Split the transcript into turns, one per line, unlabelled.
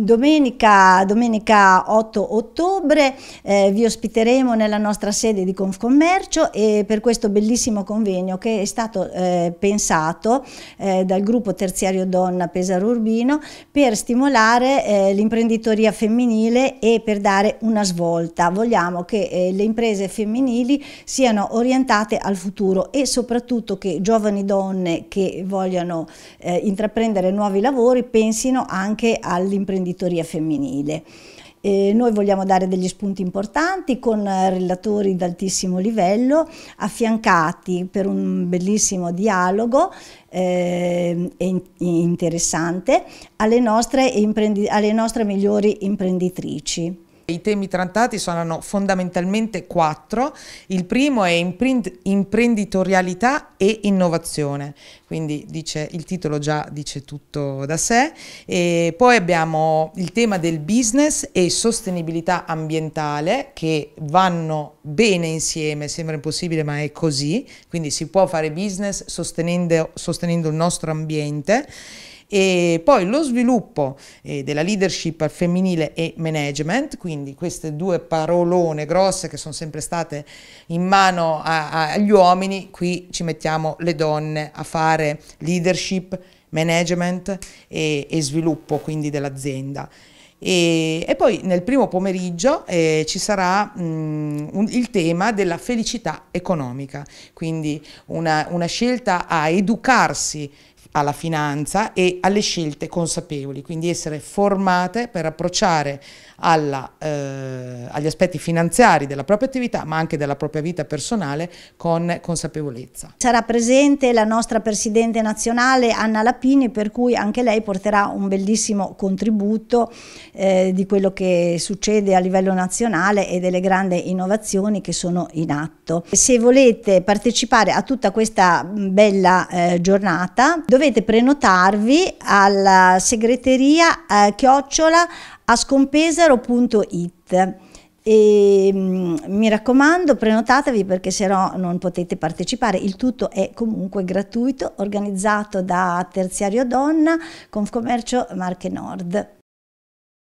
Domenica, domenica, 8 ottobre eh, vi ospiteremo nella nostra sede di Confcommercio e per questo bellissimo convegno che è stato eh, pensato eh, dal gruppo terziario donna Pesaro Urbino per stimolare eh, l'imprenditoria femminile e per dare una svolta. Vogliamo che eh, le imprese femminili siano orientate al futuro e soprattutto che giovani donne che vogliono eh, intraprendere nuovi lavori pensino anche all'imprenditoria imprenditoria femminile. Eh, noi vogliamo dare degli spunti importanti con eh, relatori d'altissimo livello, affiancati per un bellissimo dialogo eh, interessante alle nostre,
alle nostre migliori imprenditrici. I temi trattati sono fondamentalmente quattro. Il primo è imprenditorialità e innovazione, quindi dice, il titolo già dice tutto da sé. E poi abbiamo il tema del business e sostenibilità ambientale che vanno bene insieme, sembra impossibile ma è così, quindi si può fare business sostenendo, sostenendo il nostro ambiente e poi lo sviluppo eh, della leadership femminile e management, quindi queste due parolone grosse che sono sempre state in mano a, a, agli uomini, qui ci mettiamo le donne a fare leadership, management e, e sviluppo quindi dell'azienda. E, e, poi nel primo pomeriggio eh, ci sarà mh, mm, un, il tema della felicità economica, quindi una, una scelta a educarsi alla finanza e alle scelte consapevoli, quindi essere formate per approcciare alla, eh, agli aspetti finanziari della propria attività ma anche della propria vita personale con consapevolezza. Sarà presente
la nostra Presidente nazionale Anna Lapini per cui anche lei porterà un bellissimo contributo eh, di quello che succede a livello nazionale e delle grandi innovazioni che sono in atto. Se volete partecipare a tutta questa mm, bella eh, giornata dovete prenotarvi alla segreteria eh, chiocciola ascompesero.it e, mm, mi raccomando, prenotatevi perché se no non potete partecipare. Il tutto è comunque gratuito, organizzato da Terziario Donna, Confcommercio Marche Nord.